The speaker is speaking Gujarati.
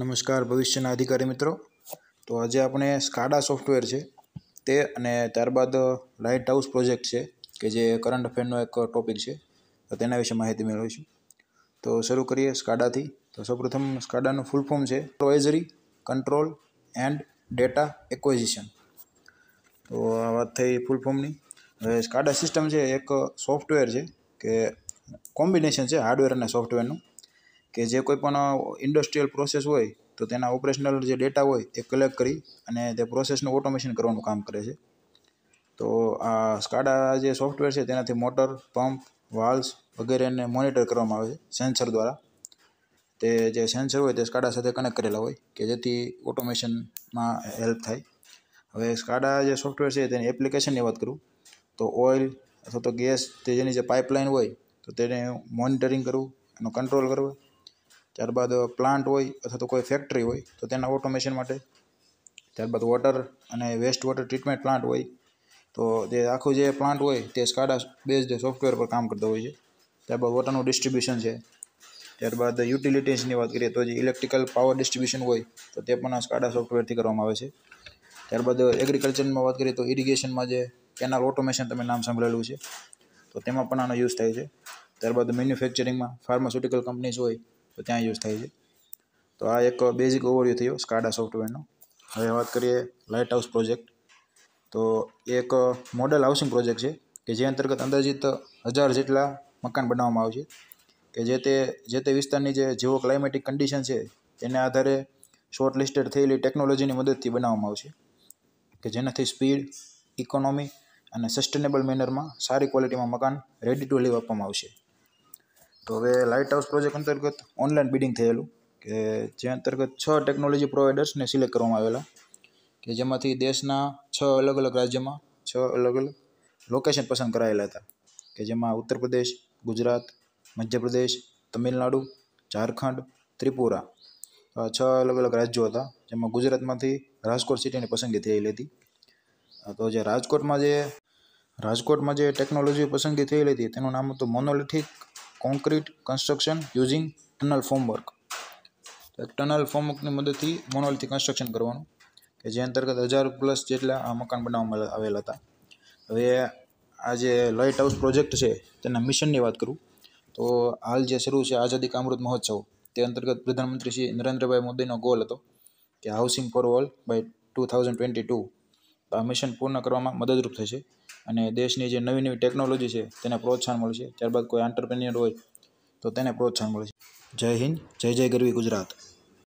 નમસ્કાર ભવિષ્યના અધિકારી મિત્રો તો આજે આપણે સ્કાડા સોફ્ટવેર છે તે અને ત્યારબાદ લાઇટ હાઉસ પ્રોજેક્ટ છે કે જે કરંટ અફેરનો એક ટોપિક છે તો તેના વિશે માહિતી મેળવીશું તો શરૂ કરીએ સ્કાડાથી તો સૌપ્રથમ સ્કાડાનું ફૂલ ફોર્મ છે supervisory control and data acquisition તો આ વાત થઈ ફૂલ ફોર્મની હવે સ્કાડા સિસ્ટમ છે એક સોફ્ટવેર છે કે કોમ્બિનેશન છે હાર્ડવેર અને સોફ્ટવેરનું કે જે કોઈ પણ ઇન્ડસ્ટ્રીયલ પ્રોસેસ હોય તો તેના ઓપરેશનલ જે ડેટા હોય એ કલેક્ટ કરી અને તે પ્રોસેસનું ઓટોમેશન કરવાનું કામ કરે છે તો આ સ્કાડા જે સોફ્ટવેર છે તેનાથી મોટર પંપ વાલ્સ વગેરેને મોનિટર કરવામાં આવે છે સેન્સર દ્વારા તે જે સેન્સર હોય તે સ્કાડા સાથે કનેક્ટ કરેલા હોય કે જેથી ઓટોમેશનમાં હેલ્પ થાય હવે સ્કાડા જે સોફ્ટવેર છે તેની એપ્લિકેશનની વાત કરું તો ઓઇલ અથવા તો ગેસ તે જેની જે પાઇપલાઇન હોય તો તેને મોનિટરિંગ કરવું એનો કંટ્રોલ કરવો ત્યારબાદ પ્લાન્ટ હોય અથવા તો કોઈ ફેક્ટરી હોય તો તેના ઓટોમેશન માટે ત્યારબાદ વોટર અને વેસ્ટ વોટર ટ્રીટમેન્ટ પ્લાન્ટ હોય તો તે આખું જે પ્લાન્ટ હોય તે સ્કાડા બેઝડ સોફ્ટવેર પર કામ કરતો હોય છે ત્યારબાદ વોટરનું ડિસ્ટ્રીબ્યુશન છે ત્યારબાદ યુટિલિટીઝની વાત કરીએ તો જે ઇલેક્ટ્રિકલ પાવર ડિસ્ટ્રીબ્યુશન હોય તો તે પણ સ્કાડા સોફ્ટવેરથી કરવામાં આવે છે ત્યારબાદ એગ્રીકલ્ચરમાં વાત કરીએ તો ઇરિગેશનમાં જે કેનાલ ઓટોમેશન તમે નામ સાંભળેલું છે તો તેમાં પણ આનો યુઝ થાય છે ત્યારબાદ મેન્યુફેક્ચરિંગમાં ફાર્માસ્યુટિકલ કંપનીઝ હોય તો ત્યાં યુઝ થાય છે તો આ એક બેઝિક ઓવરવ્યૂ થયો સ્કાડા સોફ્ટવેરનો હવે વાત કરીએ લાઇટ હાઉસ પ્રોજેક્ટ તો એક મોડલ હાઉસિંગ પ્રોજેક્ટ છે કે જે અંતર્ગત અંદાજિત હજાર જેટલા મકાન બનાવવામાં આવશે કે જે તે જે તે વિસ્તારની જે જેવો ક્લાઇમેટિક કન્ડિશન છે તેના આધારે શોર્ટ લિસ્ટેડ થયેલી ટેકનોલોજીની મદદથી બનાવવામાં આવશે કે જેનાથી સ્પીડ ઇકોનોમી અને સસ્ટેનેબલ મેનરમાં સારી ક્વોલિટીમાં મકાન રેડી ટુ લીવ આપવામાં આવશે તો હવે લાઇટ હાઉસ પ્રોજેક્ટ અંતર્ગત ઓનલાઈન બિડિંગ થયેલું કે જે અંતર્ગત છ ટેકનોલોજી પ્રોવાઈડર્સને સિલેક્ટ કરવામાં આવેલા કે જેમાંથી દેશના છ અલગ અલગ રાજ્યમાં છ અલગ અલગ લોકેશન પસંદ કરાયેલા હતા કે જેમાં ઉત્તર પ્રદેશ ગુજરાત મધ્યપ્રદેશ તમિલનાડુ ઝારખંડ ત્રિપુરા છ અલગ અલગ રાજ્યો હતા જેમાં ગુજરાતમાંથી રાજકોટ સિટીની પસંદગી થયેલી હતી તો જે રાજકોટમાં જે રાજકોટમાં જે ટેકનોલોજી પસંદગી થયેલી હતી તેનું નામ હતું monolithic concrete construction using tunnel formwork tunnel ફોર્મવર્કની મદદથી મોનોલથી કન્સ્ટ્રક્શન કરવાનું કે જે અંતર્ગત હજાર પ્લસ જેટલા આ મકાન બનાવવામાં આવેલા હતા હવે આ જે લાઇટ હાઉસ પ્રોજેક્ટ છે તેના મિશનની વાત કરું તો હાલ જે શરૂ છે આઝાદી કા અમૃત મહોત્સવ તે અંતર્ગત પ્રધાનમંત્રી શ્રી નરેન્દ્રભાઈ મોદીનો ગોલ હતો કે housing for all by two thousand twenty two આ મિશન પૂર્ણ કરવામાં મદદરૂપ થશે અને દેશની જે નવી નવી ટેકનોલોજી છે તેને પ્રોત્સાહન મળશે ત્યારબાદ કોઈ આંટરપ્રિન્યોર હોય તો તેને પ્રોત્સાહન મળશે જય હિન્દ જય જય ગરવી ગુજરાત